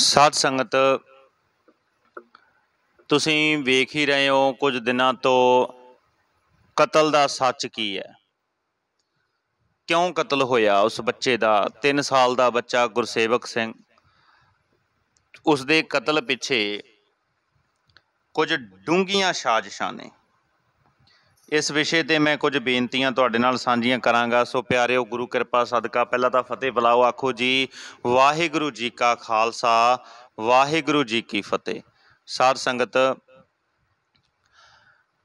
ਸਾਧ ਸੰਗਤ ਤੁਸੀਂ ਵੇਖ ਹੀ ਰਹੇ ਹੋ ਕੁਝ ਦਿਨਾਂ ਤੋਂ ਕਤਲ ਦਾ ਸੱਚ ਕੀ ਹੈ ਕਿਉਂ ਕਤਲ ਹੋਇਆ ਉਸ ਬੱਚੇ ਦਾ 3 ਸਾਲ ਦਾ ਬੱਚਾ ਗੁਰਸੇਵਕ ਸਿੰਘ ਉਸ ਦੇ ਕਤਲ ਪਿੱਛੇ ਕੁਝ ਡੂੰਗੀਆਂ ਸਾਜ਼ਿਸ਼ਾਂ ਨੇ ਇਸ ਵਿਸ਼ੇ ਤੇ ਮੈਂ ਕੁਝ ਬੇਨਤੀਆਂ ਤੁਹਾਡੇ ਨਾਲ ਸਾਂਝੀਆਂ ਕਰਾਂਗਾ ਸੋ ਪਿਆਰਿਓ ਗੁਰੂ ਕਿਰਪਾ ਸਦਕਾ ਪਹਿਲਾਂ ਤਾਂ ਫਤਿਹ ਬੁਲਾਓ ਆਖੋ ਜੀ ਵਾਹਿਗੁਰੂ ਜੀ ਕਾ ਖਾਲਸਾ ਵਾਹਿਗੁਰੂ ਜੀ ਕੀ ਫਤਿਹ ਸਾਧ ਸੰਗਤ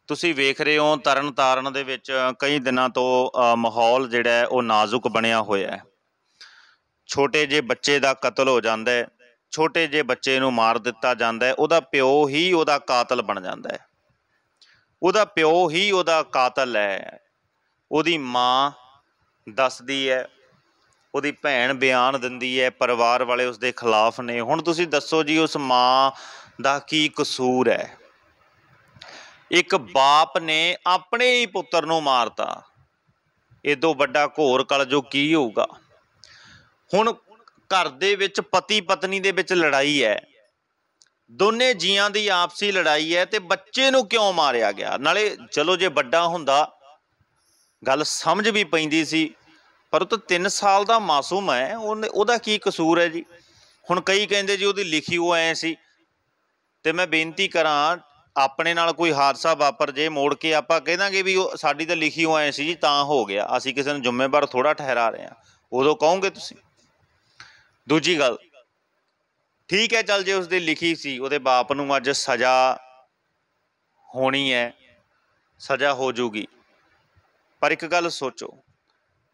ਤੁਸੀਂ ਵੇਖ ਰਹੇ ਹੋ ਤਰਨ ਤਾਰਨ ਦੇ ਵਿੱਚ ਕਈ ਦਿਨਾਂ ਤੋਂ ਮਾਹੌਲ ਜਿਹੜਾ ਉਹ ਨਾਜ਼ੁਕ ਬਣਿਆ ਹੋਇਆ ਹੈ ਛੋਟੇ ਜੇ ਬੱਚੇ ਦਾ ਕਤਲ ਹੋ ਜਾਂਦਾ ਹੈ ਛੋਟੇ ਜੇ ਬੱਚੇ ਨੂੰ ਮਾਰ ਦਿੱਤਾ ਜਾਂਦਾ ਹੈ ਉਹਦਾ ਪਿਓ ਹੀ ਉਹਦਾ ਕਾਤਲ ਬਣ ਜਾਂਦਾ ਹੈ ਉਹਦਾ ਪਿਓ ਹੀ ਉਹਦਾ ਕਾਤਲ ਹੈ ਉਹਦੀ ਮਾਂ ਦੱਸਦੀ ਹੈ ਉਹਦੀ ਭੈਣ ਬਿਆਨ ਦਿੰਦੀ ਹੈ ਪਰਿਵਾਰ ਵਾਲੇ ਉਸ ਦੇ ਖਿਲਾਫ ਨੇ ਹੁਣ ਤੁਸੀਂ ਦੱਸੋ ਜੀ ਉਸ ਮਾਂ ਦਾ ਕੀ ਕਸੂਰ ਹੈ ਇੱਕ ਬਾਪ ਨੇ ਆਪਣੇ ਹੀ ਪੁੱਤਰ ਨੂੰ ਮਾਰਤਾ ਇਦੋਂ ਵੱਡਾ ਘੋਰ ਕਲ ਜੋ ਕੀ ਹੋਊਗਾ ਹੁਣ ਘਰ ਦੇ ਵਿੱਚ ਪਤੀ ਪਤਨੀ ਦੇ ਵਿੱਚ ਲੜਾਈ ਹੈ ਦੋਨੇ ਜੀਆਂ ਦੀ ਆਪਸੀ ਲੜਾਈ ਹੈ ਤੇ ਬੱਚੇ ਨੂੰ ਕਿਉਂ ਮਾਰਿਆ ਗਿਆ ਨਾਲੇ ਚਲੋ ਜੇ ਵੱਡਾ ਹੁੰਦਾ ਗੱਲ ਸਮਝ ਵੀ ਪੈਂਦੀ ਸੀ ਪਰ ਉਹ ਤਾਂ 3 ਸਾਲ ਦਾ ਮਾਸੂਮ ਹੈ ਉਹਦਾ ਕੀ ਕਸੂਰ ਹੈ ਜੀ ਹੁਣ ਕਈ ਕਹਿੰਦੇ ਜੀ ਉਹਦੀ ਲਿਖੀ ਉਹ ਐ ਸੀ ਤੇ ਮੈਂ ਬੇਨਤੀ ਕਰਾਂ ਆਪਣੇ ਨਾਲ ਕੋਈ ਹਾਦਸਾ ਵਾਪਰ ਜੇ ਮੋੜ ਕੇ ਆਪਾਂ ਕਹਿੰਦਾਂਗੇ ਵੀ ਉਹ ਸਾਡੀ ਤਾਂ ਲਿਖੀ ਉਹ ਐ ਸੀ ਜੀ ਤਾਂ ਹੋ ਗਿਆ ਅਸੀਂ ਕਿਸੇ ਨੂੰ ਜ਼ਿੰਮੇਵਾਰ ਥੋੜਾ ਠਹਿਰਾ ਰਹੇ ਹਾਂ ਉਦੋਂ ਕਹੋਗੇ ਤੁਸੀਂ ਦੂਜੀ ਗੱਲ ਠੀਕ ਹੈ ਚੱਲ ਜੇ ਉਸਦੇ ਲਿਖੀ ਸੀ ਉਹਦੇ ਬਾਪ ਨੂੰ ਅੱਜ ਸਜ਼ਾ ਹੋਣੀ ਹੈ ਸਜ਼ਾ ਹੋ ਜੂਗੀ ਪਰ ਇੱਕ ਗੱਲ ਸੋਚੋ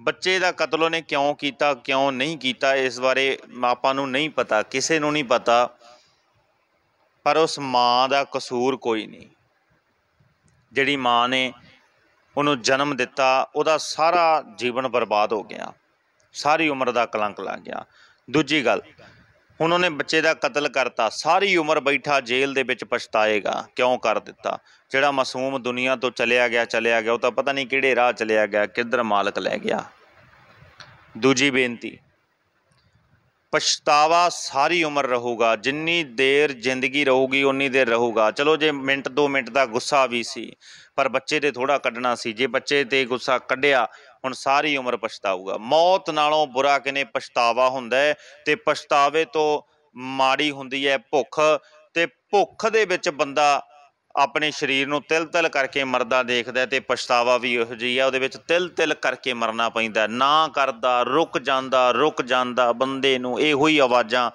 ਬੱਚੇ ਦਾ ਕਤਲ ਉਹਨੇ ਕਿਉਂ ਕੀਤਾ ਕਿਉਂ ਨਹੀਂ ਕੀਤਾ ਇਸ ਬਾਰੇ ਮਾਪਾਂ ਨੂੰ ਨਹੀਂ ਪਤਾ ਕਿਸੇ ਨੂੰ ਨਹੀਂ ਪਤਾ ਪਰ ਉਸ ਮਾਂ ਦਾ ਕਸੂਰ ਕੋਈ ਨਹੀਂ ਜਿਹੜੀ ਮਾਂ ਨੇ ਉਹਨੂੰ ਜਨਮ ਦਿੱਤਾ ਉਹਦਾ ਸਾਰਾ ਜੀਵਨ ਬਰਬਾਦ ਹੋ ਗਿਆ ਸਾਰੀ ਉਮਰ ਦਾ ਕਲੰਕ ਲੱਗ ਗਿਆ ਦੂਜੀ ਗੱਲ ਹੁਣ ਉਹਨੇ ਬੱਚੇ ਦਾ ਕਤਲ ਕਰਤਾ ਸਾਰੀ ਉਮਰ ਬੈਠਾ ਜੇਲ੍ਹ ਦੇ ਵਿੱਚ ਪਛਤਾਏਗਾ ਕਿਉਂ ਕਰ ਦਿੱਤਾ ਜਿਹੜਾ ਮਾਸੂਮ ਦੁਨੀਆ ਤੋਂ ਚਲਿਆ ਗਿਆ ਚਲਿਆ ਗਿਆ ਉਹ ਤਾਂ ਪਤਾ ਨਹੀਂ ਕਿਹੜੇ ਰਾਹ ਚਲਿਆ ਗਿਆ ਕਿੱਧਰ ਮਾਲਕ ਲੈ ਗਿਆ ਦੂਜੀ ਬੇਨਤੀ ਪਛਤਾਵਾ ਸਾਰੀ ਉਮਰ ਰਹੂਗਾ ਜਿੰਨੀ ਦੇਰ ਜ਼ਿੰਦਗੀ ਰਹੂਗੀ ਉਨੀ ਦੇਰ ਰਹੂਗਾ ਚਲੋ ਜੇ ਮਿੰਟ 2 ਮਿੰਟ ਦਾ ਗੁੱਸਾ ਵੀ ਸੀ ਪਰ ਬੱਚੇ ਤੇ ਥੋੜਾ ਕੱਢਣਾ ਸੀ ਜੇ ਬੱਚੇ ਤੇ ਗੁੱਸਾ ਕੱਢਿਆ ਹੁਣ ਸਾਰੀ ਉਮਰ ਪਛਤਾਊਗਾ ਮੌਤ ਨਾਲੋਂ ਬੁਰਾ ਕਿਨੇ ਪਛਤਾਵਾ ਹੁੰਦਾ ਤੇ ਪਛਤਾਵੇ ਤੋਂ ਮਾੜੀ ਹੁੰਦੀ ਹੈ ਭੁੱਖ ਤੇ ਭੁੱਖ ਦੇ ਵਿੱਚ ਬੰਦਾ ਆਪਣੇ ਸਰੀਰ ਨੂੰ ਤਿਲ-ਤਿਲ ਕਰਕੇ ਮਰਦਾ ਦੇਖਦਾ ਤੇ ਪਛਤਾਵਾ ਵੀ ਉਹ ਜੀ ਆ ਉਹਦੇ ਵਿੱਚ ਤਿਲ-ਤਿਲ ਕਰਕੇ ਮਰਨਾ ਪੈਂਦਾ ਨਾ ਕਰਦਾ ਰੁਕ ਜਾਂਦਾ ਰੁਕ ਜਾਂਦਾ ਬੰਦੇ ਨੂੰ ਇਹੋ ਹੀ ਆਵਾਜ਼ਾਂ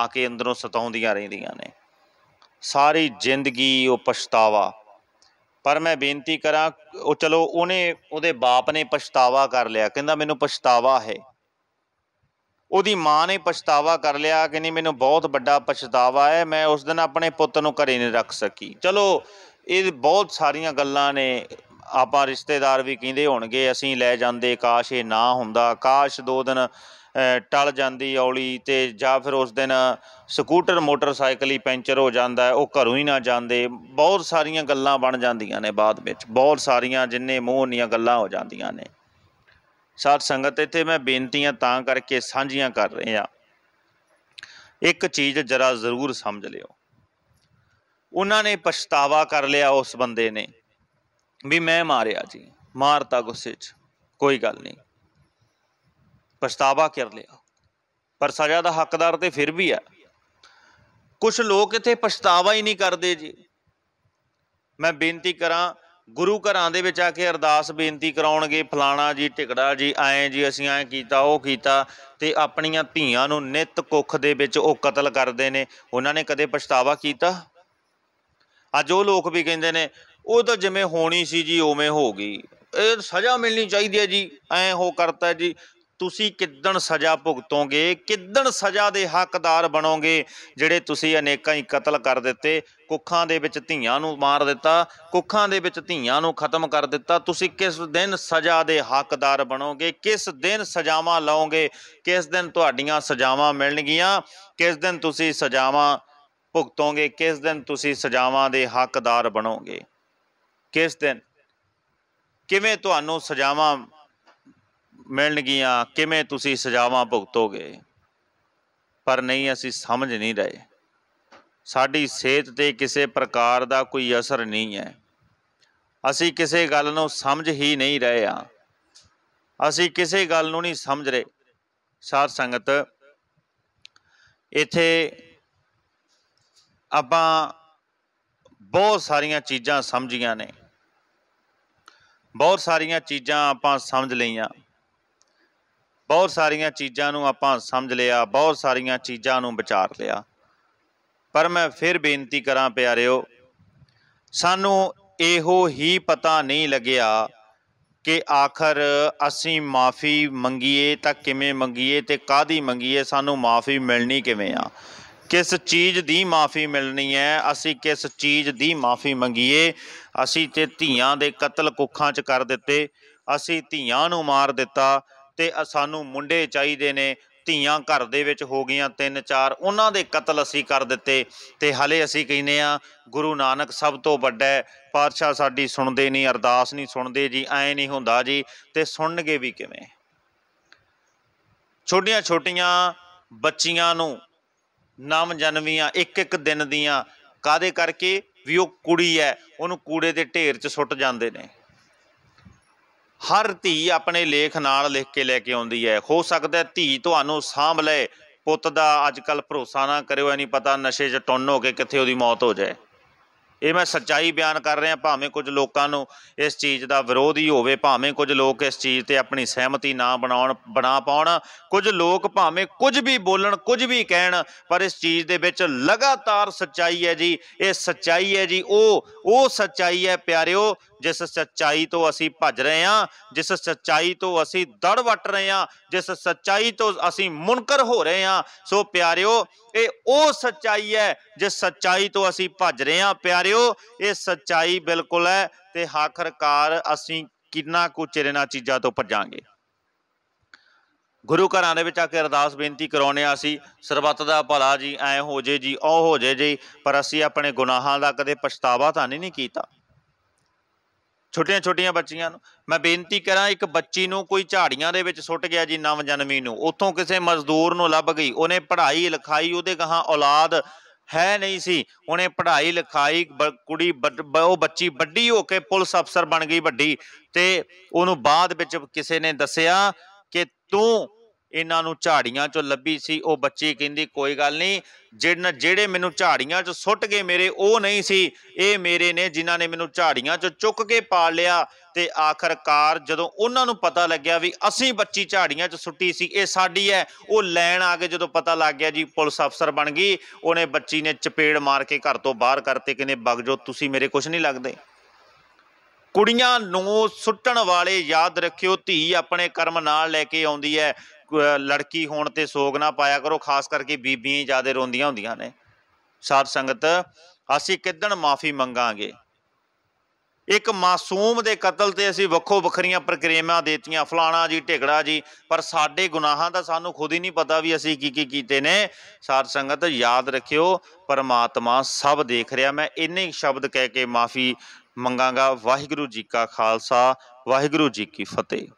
ਆ ਕੇ ਅੰਦਰੋਂ ਸਤਾਉਂਦੀਆਂ ਰਹਿੰਦੀਆਂ ਨੇ ਸਾਰੀ ਜ਼ਿੰਦਗੀ ਉਹ ਪਛਤਾਵਾ ਪਰ ਮੈਂ ਬੇਨਤੀ ਕਰਾਂ ਉਹ ਚਲੋ ਉਹਨੇ ਉਹਦੇ ਬਾਪ ਨੇ ਪਛਤਾਵਾ ਕਰ ਲਿਆ ਕਹਿੰਦਾ ਮੈਨੂੰ ਪਛਤਾਵਾ ਹੈ ਉਹਦੀ ਮਾਂ ਨੇ ਪਛਤਾਵਾ ਕਰ ਲਿਆ ਕਿ ਨਹੀਂ ਮੈਨੂੰ ਬਹੁਤ ਵੱਡਾ ਪਛਤਾਵਾ ਹੈ ਮੈਂ ਉਸ ਦਿਨ ਆਪਣੇ ਪੁੱਤ ਨੂੰ ਘਰੇ ਨਹੀਂ ਰੱਖ ਸਕੀ ਚਲੋ ਇਹ ਬਹੁਤ ਸਾਰੀਆਂ ਗੱਲਾਂ ਨੇ ਆਪਾਂ ਰਿਸ਼ਤੇਦਾਰ ਵੀ ਕਹਿੰਦੇ ਹੋਣਗੇ ਅਸੀਂ ਲੈ ਜਾਂਦੇ ਕਾਸ਼ ਇਹ ਨਾ ਹੁੰਦਾ ਕਾਸ਼ ਦੋ ਦਿਨ ਟਲ ਜਾਂਦੀ ਔਲੀ ਤੇ ਜਾਂ ਫਿਰ ਉਸ ਦਿਨ ਸਕੂਟਰ ਮੋਟਰਸਾਈਕਲ ਹੀ ਪੈਂਚਰ ਹੋ ਜਾਂਦਾ ਉਹ ਘਰੋਂ ਹੀ ਨਾ ਜਾਂਦੇ ਬਹੁਤ ਸਾਰੀਆਂ ਗੱਲਾਂ ਬਣ ਜਾਂਦੀਆਂ ਨੇ ਬਾਅਦ ਵਿੱਚ ਬਹੁਤ ਸਾਰੀਆਂ ਜਿੰਨੇ ਮੂੰਹ ਨੀਆਂ ਗੱਲਾਂ ਹੋ ਜਾਂਦੀਆਂ ਨੇ ਸਾਧ ਸੰਗਤ ਇੱਥੇ ਮੈਂ ਬੇਨਤੀਆਂ ਤਾਂ ਕਰਕੇ ਸਾਂਝੀਆਂ ਕਰ ਰਹੇ ਆ ਇੱਕ ਚੀਜ਼ ਜਰਾ ਜ਼ਰੂਰ ਸਮਝ ਲਿਓ ਉਹਨਾਂ ਨੇ ਪਛਤਾਵਾ ਕਰ ਲਿਆ ਉਸ ਬੰਦੇ ਨੇ ਵੀ ਮੈਂ ਮਾਰਿਆ ਜੀ ਮਾਰਤਾ ਗੁੱਸੇ 'ਚ ਕੋਈ ਗੱਲ ਨਹੀਂ ਪਛਤਾਵਾ ਕਰ ਲਿਆ ਪਰ ਸਜ਼ਾ ਦਾ ਹੱਕਦਾਰ ਤੇ ਫਿਰ ਵੀ ਆ ਕੁਝ ਲੋਕ ਇੱਥੇ ਪਛਤਾਵਾ ਹੀ ਨਹੀਂ ਕਰਦੇ ਜੀ ਮੈਂ ਬੇਨਤੀ ਕਰਾਂ ਗੁਰੂ ਘਰਾਂ ਦੇ ਵਿੱਚ ਆ ਕੇ ਅਰਦਾਸ ਬੇਨਤੀ ਕਰਾਉਣਗੇ ਫਲਾਣਾ ਜੀ ਟਿਕੜਾ ਜੀ ਐਂ ਜੀ ਅਸੀਂ ਐਂ ਕੀਤਾ ਉਹ ਕੀਤਾ ਤੇ ਆਪਣੀਆਂ ਧੀਆਂ ਨੂੰ ਨਿਤ ਕੁੱਖ ਦੇ ਵਿੱਚ ਉਹ ਕਤਲ ਕਰਦੇ ਨੇ ਉਹਨਾਂ ਨੇ ਕਦੇ ਪਛਤਾਵਾ ਕੀਤਾ ਅੱਜ ਉਹ ਲੋਕ ਵੀ ਕਹਿੰਦੇ ਨੇ ਉਹ ਤਾਂ ਜਿਵੇਂ ਹੋਣੀ ਸੀ ਜੀ ਉਵੇਂ ਹੋ ਗਈ ਇਹ ਸਜ਼ਾ ਮਿਲਣੀ ਚਾਹੀਦੀ ਹੈ ਜੀ ਐਂ ਹੋ ਕਰਤਾ ਜੀ ਤੁਸੀਂ ਕਿੱਦਣ ਸਜ਼ਾ ਭੁਗਤੋਗੇ ਕਿੱਦਣ ਸਜ਼ਾ ਦੇ ਹੱਕਦਾਰ ਬਣੋਗੇ ਜਿਹੜੇ ਤੁਸੀਂ ਅਨੇਕਾਂ ਹੀ ਕਤਲ ਕਰ ਦਿੱਤੇ ਕੁੱਖਾਂ ਦੇ ਵਿੱਚ ਧੀਆਂ ਨੂੰ ਮਾਰ ਦਿੱਤਾ ਕੁੱਖਾਂ ਦੇ ਵਿੱਚ ਧੀਆਂ ਨੂੰ ਖਤਮ ਕਰ ਦਿੱਤਾ ਤੁਸੀਂ ਕਿਸ ਦਿਨ ਸਜ਼ਾ ਦੇ ਹੱਕਦਾਰ ਬਣੋਗੇ ਕਿਸ ਦਿਨ ਸਜ਼ਾਵਾਂ ਲਓਗੇ ਕਿਸ ਦਿਨ ਤੁਹਾਡੀਆਂ ਸਜ਼ਾਵਾਂ ਮਿਲਣਗੀਆਂ ਕਿਸ ਦਿਨ ਤੁਸੀਂ ਸਜ਼ਾਵਾਂ ਭੁਗਤੋਗੇ ਕਿਸ ਦਿਨ ਤੁਸੀਂ ਸਜ਼ਾਵਾਂ ਦੇ ਹੱਕਦਾਰ ਬਣੋਗੇ ਕਿਸ ਦਿਨ ਕਿਵੇਂ ਤੁਹਾਨੂੰ ਸਜ਼ਾਵਾਂ ਮਿਲਣਗੀਆਂ ਕਿਵੇਂ ਤੁਸੀਂ ਸਜ਼ਾਵਾਂ ਭੁਗਤੋਗੇ ਪਰ ਨਹੀਂ ਅਸੀਂ ਸਮਝ ਨਹੀਂ ਰਹੇ ਸਾਡੀ ਸਿਹਤ ਤੇ ਕਿਸੇ ਪ੍ਰਕਾਰ ਦਾ ਕੋਈ ਅਸਰ ਨਹੀਂ ਹੈ ਅਸੀਂ ਕਿਸੇ ਗੱਲ ਨੂੰ ਸਮਝ ਹੀ ਨਹੀਂ ਰਹੇ ਆ ਅਸੀਂ ਕਿਸੇ ਗੱਲ ਨੂੰ ਨਹੀਂ ਸਮਝ ਰਹੇ ਸਾਧ ਸੰਗਤ ਇੱਥੇ ਆਪਾਂ ਬਹੁਤ ਸਾਰੀਆਂ ਚੀਜ਼ਾਂ ਸਮਝੀਆਂ ਨੇ ਬਹੁਤ ਸਾਰੀਆਂ ਚੀਜ਼ਾਂ ਆਪਾਂ ਸਮਝ ਲਈਆਂ ਬਹੁਤ ਸਾਰੀਆਂ ਚੀਜ਼ਾਂ ਨੂੰ ਆਪਾਂ ਸਮਝ ਲਿਆ ਬਹੁਤ ਸਾਰੀਆਂ ਚੀਜ਼ਾਂ ਨੂੰ ਵਿਚਾਰ ਲਿਆ ਪਰ ਮੈਂ ਫਿਰ ਬੇਨਤੀ ਕਰਾਂ ਪਿਆਰਿਓ ਸਾਨੂੰ ਇਹੋ ਹੀ ਪਤਾ ਨਹੀਂ ਲੱਗਿਆ ਕਿ ਆਖਰ ਅਸੀਂ ਮਾਫੀ ਮੰਗੀਏ ਤਾਂ ਕਿਵੇਂ ਮੰਗੀਏ ਤੇ ਕਾਦੀ ਮੰਗੀਏ ਸਾਨੂੰ ਮਾਫੀ ਮਿਲਣੀ ਕਿਵੇਂ ਆ ਕਿਸ ਚੀਜ਼ ਦੀ ਮਾਫੀ ਮਿਲਣੀ ਹੈ ਅਸੀਂ ਕਿਸ ਚੀਜ਼ ਦੀ ਮਾਫੀ ਮੰਗੀਏ ਅਸੀਂ ਤੇ ਧੀਆਂ ਦੇ ਕਤਲ ਕੁੱਖਾਂ 'ਚ ਕਰ ਦਿੱਤੇ ਅਸੀਂ ਧੀਆਂ ਨੂੰ ਮਾਰ ਦਿੱਤਾ ਤੇ ਸਾਨੂੰ ਮੁੰਡੇ ਚਾਹੀਦੇ ਨੇ ਧੀਆਂ ਘਰ ਦੇ ਵਿੱਚ ਹੋ ਗਈਆਂ ਤਿੰਨ ਚਾਰ ਉਹਨਾਂ ਦੇ ਕਤਲ ਅਸੀਂ ਕਰ ਦਿੱਤੇ ਤੇ ਹਲੇ ਅਸੀਂ ਕਹਿੰਨੇ ਆ ਗੁਰੂ ਨਾਨਕ ਸਭ ਤੋਂ ਵੱਡਾ ਪਾਤਸ਼ਾਹ ਸਾਡੀ ਸੁਣਦੇ ਨਹੀਂ ਅਰਦਾਸ ਨਹੀਂ ਸੁਣਦੇ ਜੀ ਐ ਨਹੀਂ ਹੁੰਦਾ ਜੀ ਤੇ ਸੁਣਨਗੇ ਵੀ ਕਿਵੇਂ ਛੋਟੀਆਂ ਛੋਟੀਆਂ ਬੱਚੀਆਂ ਨੂੰ ਨਾਮ ਜਨਮੀਆਂ ਇੱਕ ਇੱਕ ਦਿਨ ਦੀਆਂ ਕਾਦੇ ਕਰਕੇ ਵੀ ਉਹ ਕੁੜੀ ਐ ਉਹਨੂੰ ਕੂੜੇ ਦੇ ਢੇਰ 'ਚ ਸੁੱਟ ਜਾਂਦੇ ਨੇ ਹਰ ਧੀ ਆਪਣੇ ਲੇਖ ਨਾਲ ਲਿਖ ਕੇ ਲੈ ਕੇ ਆਉਂਦੀ ਹੈ ਹੋ ਸਕਦਾ ਧੀ ਤੁਹਾਨੂੰ ਸਾਂਭ ਲੈ ਪੁੱਤ ਦਾ ਅੱਜ ਕੱਲ ਭਰੋਸਾ ਨਾ ਕਰਿਓ ਐ ਨਹੀਂ ਪਤਾ ਨਸ਼ੇ 'ਚ ਟੁੰਨ ਹੋ ਕੇ ਕਿੱਥੇ ਉਹਦੀ ਮੌਤ ਹੋ ਜਾਏ ਇਹ ਮੈਂ ਸੱਚਾਈ ਬਿਆਨ ਕਰ ਰਿਹਾ ਭਾਵੇਂ ਕੁਝ ਲੋਕਾਂ ਨੂੰ ਇਸ ਚੀਜ਼ ਦਾ ਵਿਰੋਧ ਹੀ ਹੋਵੇ ਭਾਵੇਂ ਕੁਝ ਲੋਕ ਇਸ ਚੀਜ਼ ਤੇ ਆਪਣੀ ਸਹਿਮਤੀ ਨਾ ਬਣਾਉਣ ਬਣਾ ਪਾਉਣ ਕੁਝ ਲੋਕ ਭਾਵੇਂ ਕੁਝ ਵੀ ਬੋਲਣ ਕੁਝ ਵੀ ਕਹਿਣ ਪਰ ਇਸ ਚੀਜ਼ ਦੇ ਵਿੱਚ ਲਗਾਤਾਰ ਸੱਚਾਈ ਹੈ ਜੀ ਇਹ ਸੱਚਾਈ ਹੈ ਜੀ ਉਹ ਉਹ ਸੱਚਾਈ ਹੈ ਪਿਆਰਿਓ ਜਿਸ ਸੱਚਾਈ ਤੋਂ ਅਸੀਂ ਭੱਜ ਰਹੇ ਹਾਂ ਜਿਸ ਸੱਚਾਈ ਤੋਂ ਅਸੀਂ ਦੜ ਵਟ ਰਹੇ ਹਾਂ ਜਿਸ ਸੱਚਾਈ ਤੋਂ ਅਸੀਂ ਮੁਨਕਰ ਹੋ ਰਹੇ ਹਾਂ ਸੋ ਪਿਆਰਿਓ ਇਹ ਉਹ ਸੱਚਾਈ ਹੈ ਜਿਸ ਸੱਚਾਈ ਤੋਂ ਅਸੀਂ ਭੱਜ ਰਹੇ ਹਾਂ ਪਿਆਰਿਓ ਇਹ ਸੱਚਾਈ ਬਿਲਕੁਲ ਹੈ ਤੇ ਆਖਰਕਾਰ ਅਸੀਂ ਕਿੰਨਾ ਕੁ ਚਿਰ ਇਹਨਾਂ ਚੀਜ਼ਾਂ ਤੋਂ ਭੱਜਾਂਗੇ ਗੁਰੂ ਘਰਾਂ ਦੇ ਵਿੱਚ ਆ ਕੇ ਅਰਦਾਸ ਬੇਨਤੀ ਕਰਾਉਨੇ ਆ ਅਸੀਂ ਸਰਬੱਤ ਦਾ ਭਲਾ ਜੀ ਐ ਹੋ ਜੇ ਜੀ ਉਹ ਹੋ ਜੇ ਜੀ ਪਰ ਅਸੀਂ ਆਪਣੇ ਗੁਨਾਹਾਂ ਦਾ ਕਦੇ ਪਛਤਾਵਾ ਤਾਂ ਨਹੀਂ ਕੀਤਾ ਛੋਟੀਆਂ-ਛੋਟੀਆਂ ਬੱਚੀਆਂ ਨੂੰ ਮੈਂ ਬੇਨਤੀ ਕਰਾਂ ਇੱਕ ਬੱਚੀ ਨੂੰ ਕੋਈ ਝਾੜੀਆਂ ਦੇ ਵਿੱਚ ਸੁੱਟ ਗਿਆ ਜੀ ਨਵਜਨਮੀ ਨੂੰ ਉੱਥੋਂ ਕਿਸੇ ਮਜ਼ਦੂਰ ਨੂੰ ਲੱਭ ਗਈ ਉਹਨੇ ਪੜ੍ਹਾਈ ਲਿਖਾਈ ਉਹਦੇ ਗਾਹਾਂ ਔਲਾਦ ਹੈ ਨਹੀਂ ਸੀ ਉਹਨੇ ਪੜ੍ਹਾਈ ਲਿਖਾਈ ਕੁੜੀ ਉਹ ਬੱਚੀ ਵੱਡੀ ਹੋ ਕੇ ਪੁਲਿਸ ਅਫਸਰ ਬਣ ਗਈ ਵੱਡੀ ਤੇ ਉਹਨੂੰ ਬਾਅਦ ਵਿੱਚ ਕਿਸੇ ਨੇ ਦੱਸਿਆ ਕਿ ਤੂੰ ਇਹਨਾਂ ਨੂੰ ਝਾੜੀਆਂ 'ਚੋਂ ਲੱਭੀ ਸੀ ਉਹ ਬੱਚੀ ਕਹਿੰਦੀ ਕੋਈ ਗੱਲ ਨਹੀਂ ਜਿਹਨ ਜਿਹੜੇ ਮੈਨੂੰ ਝਾੜੀਆਂ ਚੋਂ ਸੁੱਟ ਗਏ ਮੇਰੇ ਉਹ ਨਹੀਂ ਸੀ ਇਹ ਮੇਰੇ ਨੇ ਜਿਨ੍ਹਾਂ ਨੇ ਮੈਨੂੰ ਝਾੜੀਆਂ ਚੋਂ ਚੁੱਕ ਕੇ ਪਾ ਲਿਆ ਤੇ ਆਖਰਕਾਰ ਜਦੋਂ ਉਹਨਾਂ ਨੂੰ ਪਤਾ ਲੱਗਿਆ ਵੀ ਅਸੀਂ ਬੱਚੀ ਝਾੜੀਆਂ 'ਚ ਸੁੱਟੀ ਸੀ ਇਹ ਸਾਡੀ ਹੈ ਉਹ ਲੈਣ ਆ ਕੇ ਜਦੋਂ ਪਤਾ ਲੱਗ ਗਿਆ ਜੀ ਪੁਲਿਸ ਅਫਸਰ ਬਣ ਗਈ ਉਹਨੇ ਬੱਚੀ ਨੇ ਚਪੇੜ ਮਾਰ ਕੇ ਘਰ ਤੋਂ ਬਾਹਰ ਕਰਤੇ ਕਿਨੇ ਬਗ ਜੋ ਤੁਸੀਂ ਮੇਰੇ ਕੁਝ ਨਹੀਂ ਲੱਗਦੇ ਕੁੜੀਆਂ ਨੂੰ ਸੁੱਟਣ ਵਾਲੇ ਯਾਦ ਰੱਖਿਓ ਧੀ ਆਪਣੇ ਕਰਮ ਨਾਲ ਲੈ ਕੇ ਆਉਂਦੀ ਹੈ ਲੜਕੀ ਹੋਣ ਤੇ ਸੋਗ ਨਾ ਪਾਇਆ ਕਰੋ ਖਾਸ ਕਰਕੇ ਬੀਬੀਆਂ ਜਿਆਦਾ ਰੋਂਦੀਆਂ ਹੁੰਦੀਆਂ ਨੇ ਸਾਧ ਸੰਗਤ ਅਸੀਂ ਕਿਦਣ ਮਾਫੀ ਮੰਗਾਂਗੇ ਇੱਕ ਮਾਸੂਮ ਦੇ ਕਤਲ ਤੇ ਅਸੀਂ ਵੱਖੋ ਵੱਖਰੀਆਂ ਪ੍ਰਕਿਰਿਆਵਾਂ ਦੇਤੀਆਂ ਫਲਾਣਾ ਜੀ ਢਿਗੜਾ ਜੀ ਪਰ ਸਾਡੇ ਗੁਨਾਹਾਂ ਦਾ ਸਾਨੂੰ ਖੁਦ ਹੀ ਨਹੀਂ ਪਤਾ ਵੀ ਅਸੀਂ ਕੀ ਕੀ ਕੀਤੇ ਨੇ ਸਾਧ ਸੰਗਤ ਯਾਦ ਰੱਖਿਓ ਪਰਮਾਤਮਾ ਸਭ ਦੇਖ ਰਿਹਾ ਮੈਂ ਇੰਨੇ ਸ਼ਬਦ ਕਹਿ ਕੇ ਮਾਫੀ ਮੰਗਾਗਾ ਵਾਹਿਗੁਰੂ ਜੀ ਕਾ ਖਾਲਸਾ ਵਾਹਿਗੁਰੂ ਜੀ ਕੀ ਫਤਿਹ